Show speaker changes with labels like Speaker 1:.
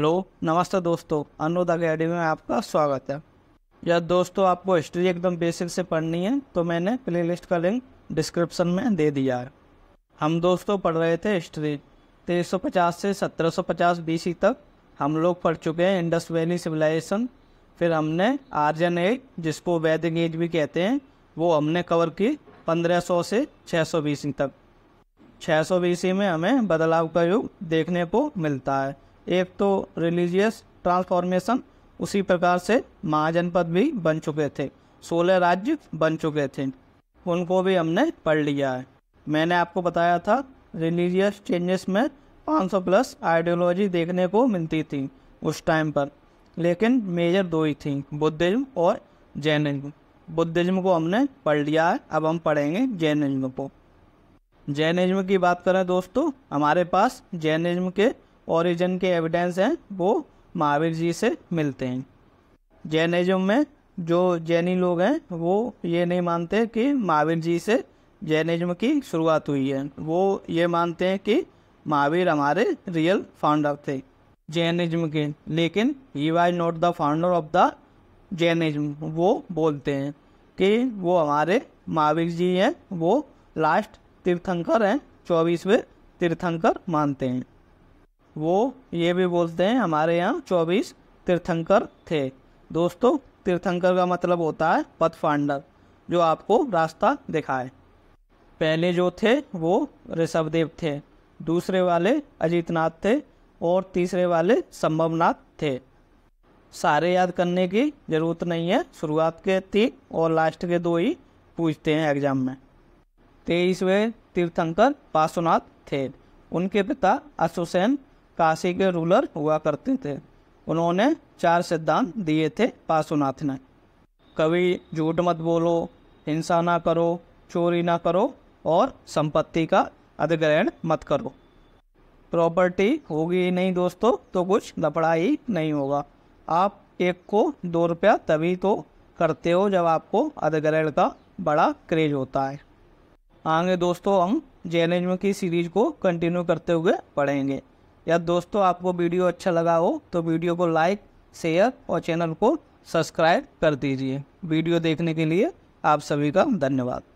Speaker 1: hello नमस्ते दोस्तों अनुद academy में आपका स्वागत है यार दोस्तों आपको हिस्ट्री एकदम बेसिक से पढ़नी है तो मैंने प्लेलिस्ट का लिंक डिस्क्रिप्शन में दे दिया है हम दोस्तों पढ़ रहे थे हिस्ट्री 1350 से 1750 बीसी तक हम लोग पढ़ चुके हैं इंडस वैली सिविलाइजेशन फिर हमने आर्जन एज जिसको वैदिक एज भी कहते हैं वो हमने कवर की 1500 से 600 बीसी तक 600 बीसी में हमें बदलाव का युग देखने को मिलता है एक तो रिलीजियस ट्रांसफॉर्मेशन उसी प्रकार से महाजनपद भी बन चुके थे सोलह राज्य बन चुके थे उनको भी हमने पढ़ लिया है मैंने आपको बताया था रिलीजियस चेंजेस में 500 प्लस आइडियोलॉजी देखने को मिलती थी उस टाइम पर लेकिन मेजर दो ही थी बुद्धिज्म और जैनिज्म बुद्धिज्म को हमने पढ़ लिया है अब हम पढ़ेंगे जैनिज्म को जैनिज्म की बात करें दोस्तों हमारे पास जैनिज्म के ओरिजिन के एविडेंस हैं वो महावीर जी से मिलते हैं जैनिज्म में जो जैनी लोग हैं वो ये नहीं मानते कि महावीर जी से जैनिज्म की शुरुआत हुई है वो ये मानते हैं कि महावीर हमारे रियल फाउंडर थे जैनिज्म के लेकिन he was not the founder of the Jainism वो बोलते हैं कि वो हमारे महावीर जी हैं वो लास्ट तीर्थंकर हैं चौबीसवें तीर्थंकर मानते हैं वो ये भी बोलते हैं हमारे यहाँ चौबीस तीर्थंकर थे दोस्तों तीर्थंकर का मतलब होता है पथ फांडर जो आपको रास्ता दिखाए पहले जो थे वो ऋषभदेव थे दूसरे वाले अजीतनाथ थे और तीसरे वाले संभवनाथ थे सारे याद करने की ज़रूरत नहीं है शुरुआत के तीन और लास्ट के दो ही पूछते हैं एग्ज़ाम में तेईसवें तीर्थंकर पासुनाथ थे उनके पिता अशोसेन काशी के रूलर हुआ करते थे उन्होंने चार सिद्धांत दिए थे पासुनाथ ने कभी झूठ मत बोलो हिंसा ना करो चोरी ना करो और संपत्ति का अधिग्रहण मत करो प्रॉपर्टी होगी ही नहीं दोस्तों तो कुछ लपड़ा ही नहीं होगा आप एक को दो रुपया तभी तो करते हो जब आपको अधिग्रहण का बड़ा क्रेज होता है आगे दोस्तों हम जैनिज्म की सीरीज को कंटिन्यू करते हुए पढ़ेंगे या दोस्तों आपको वीडियो अच्छा लगा हो तो वीडियो को लाइक शेयर और चैनल को सब्सक्राइब कर दीजिए वीडियो देखने के लिए आप सभी का धन्यवाद